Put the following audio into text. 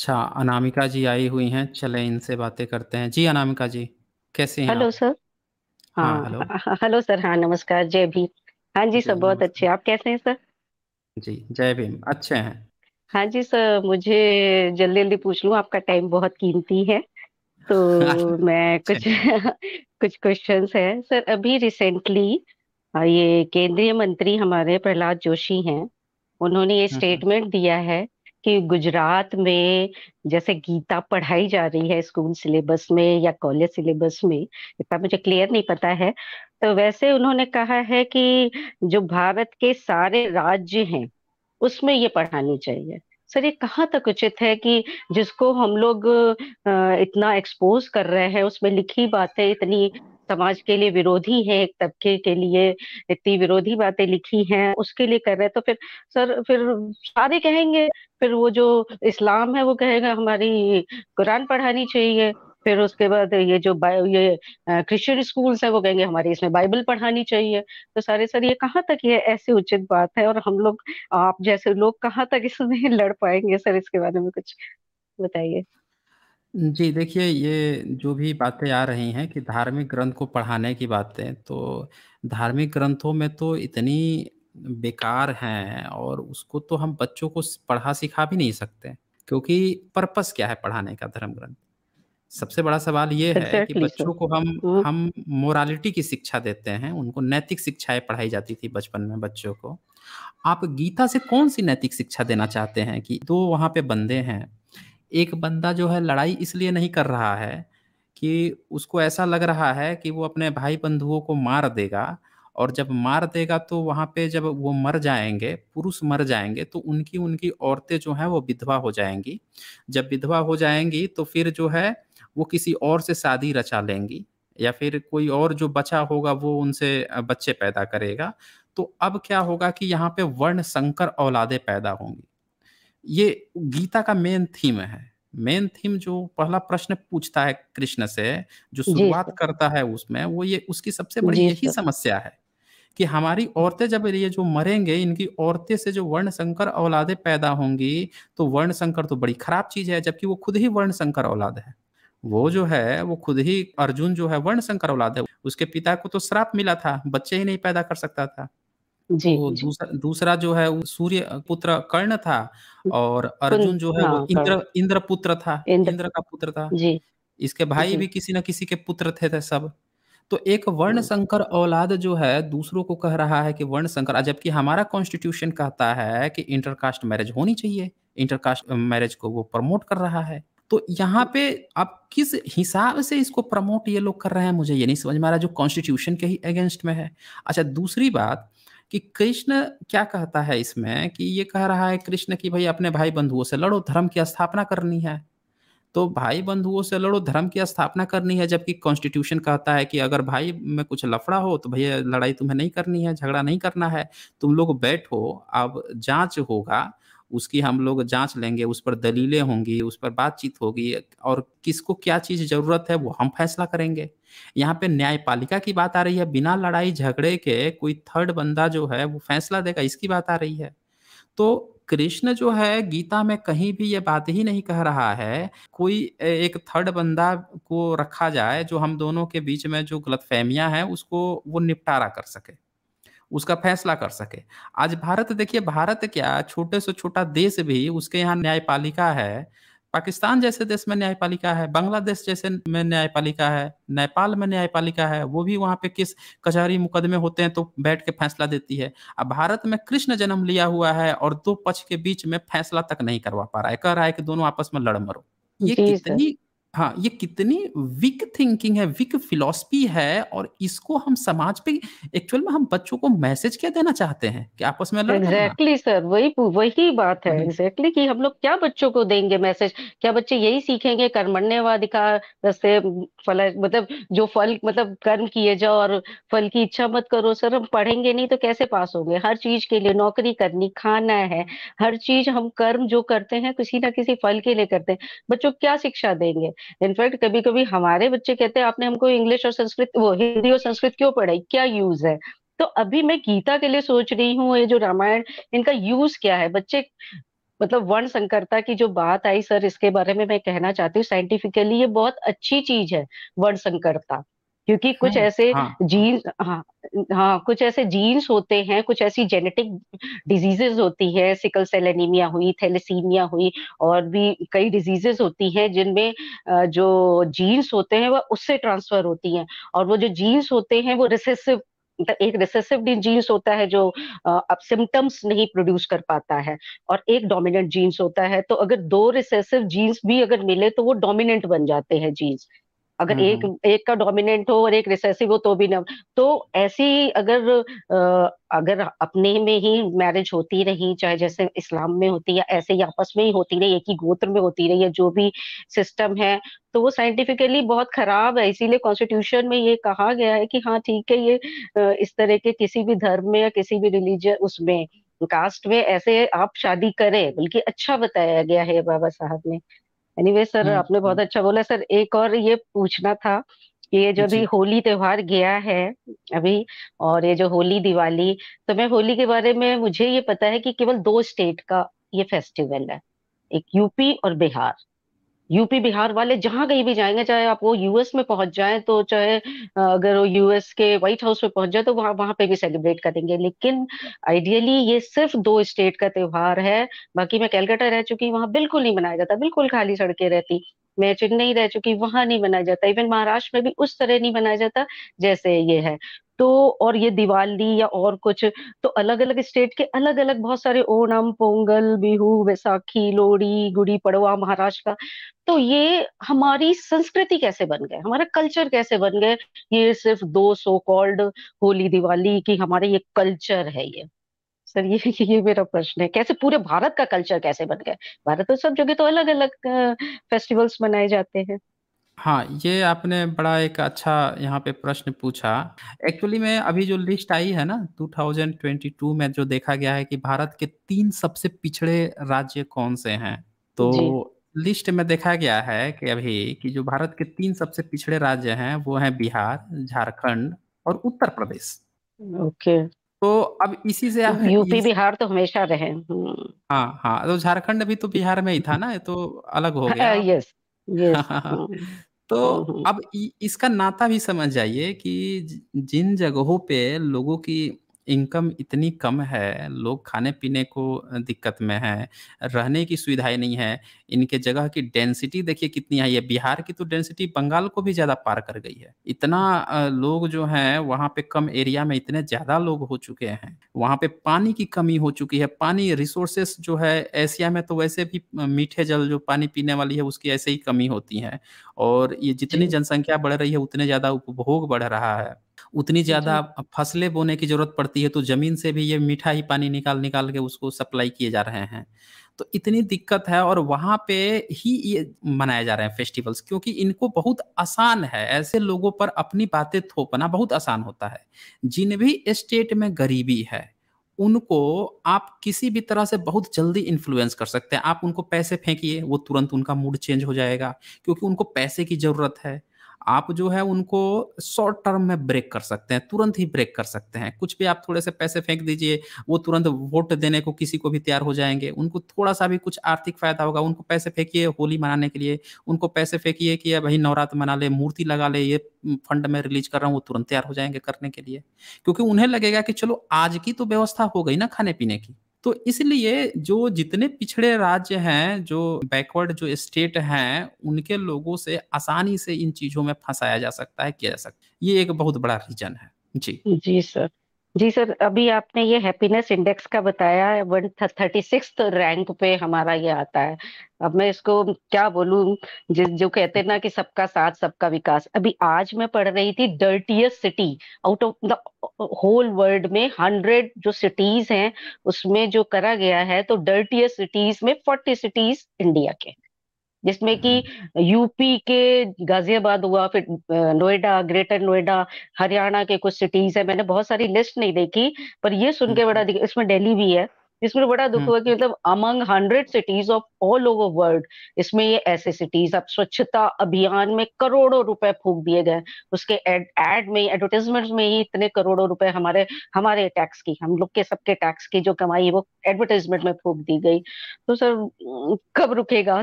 अच्छा अनामिका जी आई हुई हैं चले इनसे बातें करते हैं जी अनामिका जी कैसे हैं हेलो आप सर हाँ हाँ हेलो हाँ, हाँ, हेलो सर हाँ नमस्कार जय भी हाँ जी जी सब बहुत अच्छे आप कैसे हैं सर जी जय भीम अच्छे हैं हाँ जी सर मुझे जल्दी जल्दी पूछ लूँ आपका टाइम बहुत कीमती है तो मैं अच्छा। कुछ कुछ क्वेश्चंस है सर अभी रिसेंटली ये केंद्रीय मंत्री हमारे प्रहलाद जोशी हैं उन्होंने ये स्टेटमेंट हम्म, हम्म। दिया है कि गुजरात में जैसे गीता पढ़ाई जा रही है स्कूल सिलेबस में या कॉलेज सिलेबस में इतना मुझे क्लियर नहीं पता है तो वैसे उन्होंने कहा है कि जो भारत के सारे राज्य हैं उसमें ये पढ़ानी चाहिए सर ये कहाँ तक उचित है कि जिसको हम लोग इतना एक्सपोज कर रहे हैं उसमें लिखी बातें इतनी समाज के लिए विरोधी है एक तबके के लिए इतनी विरोधी बातें लिखी हैं उसके लिए कर रहे हैं तो फिर सर फिर सारे कहेंगे फिर वो जो इस्लाम है वो कहेगा हमारी कुरान पढ़ानी चाहिए फिर उसके बाद ये जो ये क्रिश्चियन स्कूल्स है वो कहेंगे हमारी इसमें बाइबल पढ़ानी चाहिए तो सारे सर ये कहाँ तक ये ऐसी उचित बात है और हम लोग आप जैसे लोग कहाँ तक इसमें लड़ पाएंगे सर इसके बारे में कुछ बताइए जी, देखिए ये जो भी बातें आ रही हैं कि धार्मिक ग्रंथ को पढ़ाने की बातें, तो धार्मिक ग्रंथों में तो इतनी बेकार हैं और उसको तो हम बच्चों को पढ़ा-सिखा भी नहीं सकते, क्योंकि पर्पस क्या है पढ़ाने का धर्म ग्रंथ? सबसे बड़ा सवाल ये है कि बच्चों को हम हम मोरालिटी की शिक्षा देते हैं, उनको नैतिक शिक्षाएं पढ़ाई जाती थी बचपन में बच्चों को। आप गीता से कौन-सी नैतिक शिक्षा देना चाहते हैं कि दो वहाँ पे बंदे हैं एक बंदा जो है लड़ाई इसलिए नहीं कर रहा है कि उसको ऐसा लग रहा है कि वो अपने भाई बंधुओं को मार देगा और जब मार देगा तो वहाँ पे जब वो मर जाएंगे पुरुष मर जाएंगे तो उनकी उनकी औरतें जो हैं वो विधवा हो जाएंगी जब विधवा हो जाएंगी तो फिर जो है वो किसी और से शादी रचा लेंगी या फिर कोई और जो बचा होगा वो उनसे बच्चे पैदा करेगा तो अब क्या होगा कि यहाँ पे वर्ण संकर औलादे पैदा होंगी ये गीता का मेन थीम है मेन थीम जो पहला प्रश्न पूछता है कृष्ण से जो शुरुआत करता है उसमें वो ये उसकी सबसे बड़ी यही समस्या है कि हमारी औरतें जब ये जो मरेंगे इनकी औरतें से जो वर्ण संकर औलादे पैदा होंगी तो वर्ण संकर तो बड़ी खराब चीज है जबकि वो खुद ही वर्ण संकर औलाद है वो जो है वो खुद ही अर्जुन जो है वर्ण संकर औलाद है उसके पिता को तो श्राप मिला था बच्चे ही नहीं पैदा कर सकता था जी, तो जी। दूसरा जो है वो सूर्य पुत्र कर्ण था और अर्जुन जो है हाँ, वो इंद्र इंद्र पुत्र था, इंद्र इंद्र का पुत्र था। जी। इसके भाई भी किसी न किसी के पुत्र थे, थे सब। तो एक वर्ण संकर औलाद जो है दूसरों को कह रहा है कि वर्ण संकर जबकि हमारा कॉन्स्टिट्यूशन कहता है कि इंटरकास्ट मैरिज होनी चाहिए, इंटरकास्ट मैरिज को वो प्रमोट कर रहा है। तो यहाँ पे आप किस हिसाब से इसको प्रमोट ये लोग कर रहे हैं मुझे ये नहीं समझ में आ रहा जो कॉन्स्टिट्यूशन के ही अगेंस्ट में है। अच्छा दूसरी बात कि कृष्ण क्या कहता है इसमें कि ये कह रहा है कृष्ण कि भाई अपने भाई बंधुओं से लड़ो धर्म की स्थापना करनी है तो भाई बंधुओं से लड़ो धर्म की स्थापना करनी है जबकि कॉन्स्टिट्यूशन कहता है कि अगर भाई में कुछ लफड़ा हो तो भैया लड़ाई तुम्हें नहीं करनी है झगड़ा नहीं करना है तुम लोग बैठो अब जांच होगा उसकी हम लोग जांच लेंगे उस पर दलीलें होंगी उस पर बातचीत होगी और किसको क्या चीज़ ज़रूरत है वो हम फैसला करेंगे यहाँ पे न्यायपालिका की बात आ रही है बिना लड़ाई झगड़े के कोई थर्ड बंदा जो है वो फैसला देगा इसकी बात आ रही है तो कृष्ण जो है गीता में कहीं भी ये बात ही नहीं कह रहा है कोई एक थर्ड बंदा को रखा जाए जो हम दोनों के बीच में जो गलतफहमियां हैं उसको वो निपटारा कर सके उसका फैसला कर सके आज भारत देखिए भारत क्या छोटे से छोटा देश भी उसके यहाँ न्यायपालिका है पाकिस्तान जैसे देश में न्यायपालिका है बांग्लादेश जैसे में न्यायपालिका है नेपाल में न्यायपालिका है वो भी वहाँ पे किस कचहरी मुकदमे होते हैं तो बैठ के फैसला देती है अब भारत में कृष्ण जन्म लिया हुआ है और दो पक्ष के बीच में फैसला तक नहीं करवा पा रहा है कह रहा है कि दोनों आपस में लड़ मरो ये कितनी हाँ ये कितनी विक थिंकिंग है विक फिलोसफी है और इसको हम समाज पे एक्चुअल में हम बच्चों को मैसेज क्या देना चाहते हैं कि आपस में एग्जैक्टली exactly, सर वही वही बात है एग्जैक्टली हम्म। exactly कि हम लोग क्या बच्चों को देंगे मैसेज क्या बच्चे यही सीखेंगे कर्मण्यवाद से फल मतलब जो फल मतलब कर्म किए जाओ और फल की इच्छा मत करो सर हम पढ़ेंगे नहीं तो कैसे पास होंगे हर चीज के लिए नौकरी करनी खाना है हर चीज हम कर्म जो करते हैं किसी ना किसी फल के लिए करते हैं बच्चों क्या शिक्षा देंगे इनफैक्ट कभी कभी हमारे बच्चे कहते हैं आपने हमको इंग्लिश और संस्कृत वो हिंदी और संस्कृत क्यों पढ़ाई क्या यूज है तो अभी मैं गीता के लिए सोच रही हूँ ये जो रामायण इनका यूज क्या है बच्चे मतलब वर्ण संकरता की जो बात आई सर इसके बारे में मैं कहना चाहती हूँ साइंटिफिकली ये बहुत अच्छी चीज है वर्ण संकरता क्योंकि कुछ हम्म, ऐसे हाँ, हाँ हाँ कुछ ऐसे जीन्स होते हैं कुछ ऐसी जेनेटिक डिजीजेस होती है सिकल सेल एनीमिया हुई थैलेसीमिया हुई और भी कई डिजीजेस होती हैं जिनमें जो जीन्स होते हैं वह उससे ट्रांसफर होती हैं और वो जो जीन्स होते हैं वो रिसेसिव मतलब एक रिसेसिव जीन्स होता है जो अब सिम्टम्स नहीं प्रोड्यूस कर पाता है और एक डोमिनेंट जीन्स होता है तो अगर दो रिसेसिव जीन्स भी अगर मिले तो वो डोमिनेंट बन जाते हैं जीन्स अगर हम्म, एक हम्म। एक का डोमिनेंट हो और एक रिसेसिव हो तो भी ना तो ऐसी अगर अगर अपने में ही मैरिज होती रही चाहे जैसे इस्लाम में होती है ऐसे ही आपस में ही होती रही एक ही गोत्र में होती रही है जो भी सिस्टम है तो वो साइंटिफिकली बहुत खराब है इसीलिए कॉन्स्टिट्यूशन में ये कहा गया है कि हाँ ठीक है ये इस तरह के किसी भी धर्म में या किसी भी रिलीजन उसमें कास्ट में ऐसे आप शादी करें बल्कि अच्छा बताया गया है बाबा साहब ने एनीवे सर हाँ, आपने बहुत हाँ। अच्छा बोला सर एक और ये पूछना था कि ये जो अभी होली त्योहार गया है अभी और ये जो होली दिवाली तो मैं होली के बारे में मुझे ये पता है कि केवल दो स्टेट का ये फेस्टिवल है एक यूपी और बिहार यूपी बिहार वाले जहां कहीं भी जाएंगे चाहे आप वो यूएस में पहुंच जाए तो चाहे अगर वो यूएस के व्हाइट हाउस में पहुंच जाए तो वहां वहां पे भी सेलिब्रेट करेंगे लेकिन आइडियली ये सिर्फ दो स्टेट का त्योहार है बाकी मैं कैलकाटा रह चुकी वहां बिल्कुल नहीं मनाया जाता बिल्कुल खाली सड़कें रहती मैं चेन्नई रह चुकी वहां नहीं मनाया जाता इवन महाराष्ट्र में भी उस तरह नहीं मनाया जाता जैसे ये है तो और ये दिवाली या और कुछ तो अलग अलग स्टेट के अलग अलग बहुत सारे ओणम पोंगल बिहू वैसाखी लोहड़ी गुड़ी पड़वा महाराष्ट्र का तो ये हमारी संस्कृति कैसे बन गए हमारा कल्चर कैसे बन गए ये सिर्फ दो सो कॉल्ड होली दिवाली की हमारे ये कल्चर है ये सर ये ये मेरा प्रश्न है कैसे पूरे भारत का कल्चर कैसे बन गया भारत में सब जगह तो अलग अलग फेस्टिवल्स मनाए जाते हैं हाँ, ये आपने बड़ा एक अच्छा यहाँ पे प्रश्न पूछा। एक्चुअली में अभी जो लिस्ट आई है ना 2022 में जो देखा गया है कि भारत के तीन सबसे पिछड़े राज्य कौन-से हैं। तो जी। तो लिस्ट में देखा गया है कि अभी कि जो भारत के तीन सबसे पिछड़े राज्य हैं, वो हैं बिहार, झारखंड और उत्तर प्रदेश। ओके। तो अब इसी से आप यूपी, बिहार तो हमेशा रहे। हम्म। हाँ, हाँ, तो झारखंड भी तो बिहार में ही था ना, ये तो अलग हो हाँ, गया। यस। यस, हाँ। तो हम्म, हम्म। अब इसका नाता भी समझ जाइए कि जिन जगहों पे लोगों की इनकम इतनी कम है, लोग खाने-पीने को दिक्कत में है रहने की सुविधाएं नहीं है इनके जगह की डेंसिटी देखिए कितनी आई है, बिहार की तो डेंसिटी बंगाल को भी ज़्यादा पार कर गई है। इतना लोग जो हैं वहाँ पे कम एरिया में इतने ज़्यादा लोग हो चुके हैं, वहाँ पे पानी की कमी हो चुकी है, पानी रिसोर्सेस जो है एशिया में तो वैसे भी मीठे जल जो पानी पीने वाली है उसकी ऐसे ही कमी होती है और ये जितनी जनसंख्या बढ़ रही है उतने ज़्यादा उपभोग बढ़ रहा है, उतनी ज़्यादा फसलें बोने की ज़रूरत पड़ती आती है तो जमीन से भी ये मीठा ही पानी निकाल निकाल के उसको सप्लाई किए जा रहे हैं तो इतनी दिक्कत है और वहाँ पे ही ये मनाए जा रहे हैं फेस्टिवल्स क्योंकि इनको बहुत आसान है ऐसे लोगों पर अपनी बातें थोपना बहुत आसान होता है जिन भी स्टेट में गरीबी है उनको आप किसी भी तरह से बहुत जल्दी इन्फ्लुएंस कर सकते हैं आप उनको पैसे फेंकिए वो तुरंत उनका मूड चेंज हो जाएगा क्योंकि उनको पैसे की जरूरत है आप जो है उनको शॉर्ट टर्म में ब्रेक कर सकते हैं तुरंत ही ब्रेक कर सकते हैं कुछ भी आप थोड़े से पैसे फेंक दीजिए वो तुरंत वोट देने को किसी को भी तैयार हो जाएंगे उनको थोड़ा सा भी कुछ आर्थिक फायदा होगा उनको पैसे फेंकिए होली मनाने के लिए उनको पैसे फेंकिए कि भाई नवरात्र मना ले मूर्ति लगा ले ये फंड में रिलीज कर रहा हूँ वो तुरंत तैयार हो जाएंगे करने के लिए क्योंकि उन्हें लगेगा कि चलो आज की तो व्यवस्था हो गई ना खाने पीने की तो इसलिए जो जितने पिछड़े राज्य हैं जो बैकवर्ड जो स्टेट हैं उनके लोगों से आसानी से इन चीजों में फंसाया जा सकता है किया जा सकता है ये एक बहुत बड़ा रीजन है जी जी सर जी सर अभी आपने ये हैप्पीनेस इंडेक्स का बताया है वन थर्टी सिक्स रैंक पे हमारा ये आता है अब मैं इसको क्या बोलूं जिस जो कहते हैं ना कि सबका साथ सबका विकास अभी आज मैं पढ़ रही थी dirtiest city out of the whole world में हंड्रेड जो सिटीज हैं उसमें जो करा गया है तो डर्टीएस्ट सिटीज में फोर्टी सिटीज इंडिया के हैं जिसमें कि यूपी के गाजियाबाद हुआ फिर नोएडा ग्रेटर नोएडा हरियाणा के कुछ सिटीज है मैंने बहुत सारी लिस्ट नहीं देखी पर ये सुन के बड़ा हम्म। इसमें दिल्ली भी है जिसमें बड़ा दुख हुआ कि हम्म। मतलब among hundred cities of all over world इसमें ये ऐसे सिटीज अब स्वच्छता अभियान में करोड़ों रुपए फूक दिए गए उसके एड एड में एडवर्टीजमेंट में ही इतने करोड़ों रुपए हमारे हमारे टैक्स की हम लोग के सबके टैक्स की जो कमाई है वो एडवर्टीजमेंट में फूक दी गई तो सर कब रुकेगा